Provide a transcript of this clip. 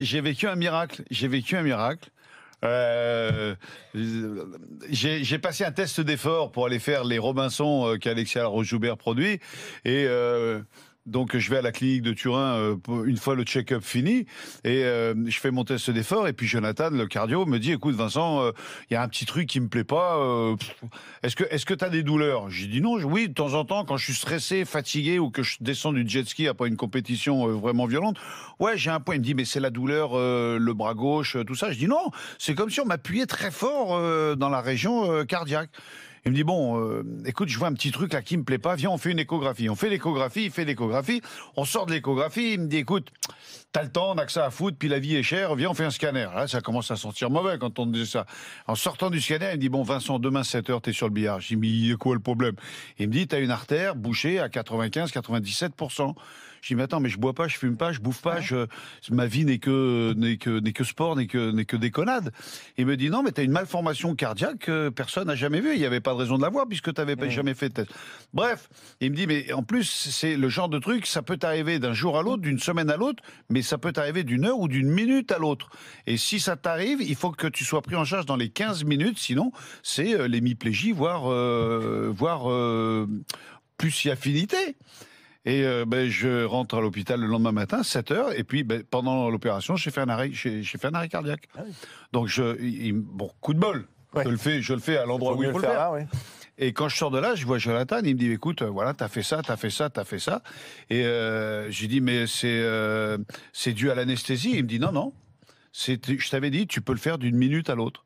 J'ai vécu un miracle. J'ai vécu un miracle. Euh, j'ai passé un test d'effort pour aller faire les Robinson euh, qu'Alexia Rojoubert produit et euh, donc je vais à la clinique de Turin euh, une fois le check-up fini et euh, je fais mon test d'effort et puis Jonathan le cardio me dit écoute Vincent euh, il y a un petit truc qui me plaît pas est-ce que est-ce que tu as des douleurs J'ai dit non oui de temps en temps quand je suis stressé fatigué ou que je descends du jet ski après une compétition vraiment violente ouais j'ai un point il me dit mais c'est la douleur le bras gauche tout ça je dis non c'est comme si on m'appuyait très fort dans la région cardiaque il me dit bon, euh, écoute, je vois un petit truc là qui me plaît pas. Viens, on fait une échographie. On fait l'échographie, il fait l'échographie. On sort de l'échographie. Il me dit écoute, t'as le temps, on a que ça à foutre, puis la vie est chère. Viens, on fait un scanner. Là, ça commence à sortir mauvais quand on dit ça. En sortant du scanner, il me dit bon, Vincent, demain 7 h t'es sur le billard. J'ai mis il a quoi le problème Il me dit t'as une artère bouchée à 95-97 je dis, mais attends, mais je bois pas, je fume pas, je bouffe pas, je, ma vie n'est que, n'est que, n'est que sport, n'est que, n'est que déconnade. Il me dit, non, mais t'as une malformation cardiaque que personne n'a jamais vue. Il y avait raison de l'avoir puisque tu n'avais mm. jamais fait de test. Bref, il me dit, mais en plus, c'est le genre de truc, ça peut t'arriver d'un jour à l'autre, d'une semaine à l'autre, mais ça peut t'arriver d'une heure ou d'une minute à l'autre. Et si ça t'arrive, il faut que tu sois pris en charge dans les 15 minutes, sinon c'est euh, l'hémiplégie, voire, euh, euh, plus y affinité. Et ben, je rentre à l'hôpital le lendemain matin, 7 heures, et puis ben, pendant l'opération, j'ai fait un arrêt, fait un cardiaque. Ah Donc je, coup de bol, je le fais, je le fais à l'endroit où il faut le faire. Et quand je sors de là, je vois Jonathan, il me dit écoute, euh, voilà, t'as fait ça, t'as fait ça, t'as fait ça. Et euh, j'ai dit mais c'est euh, c'est dû à l'anesthésie. Il me dit non non, je t'avais dit tu peux le faire d'une minute à l'autre.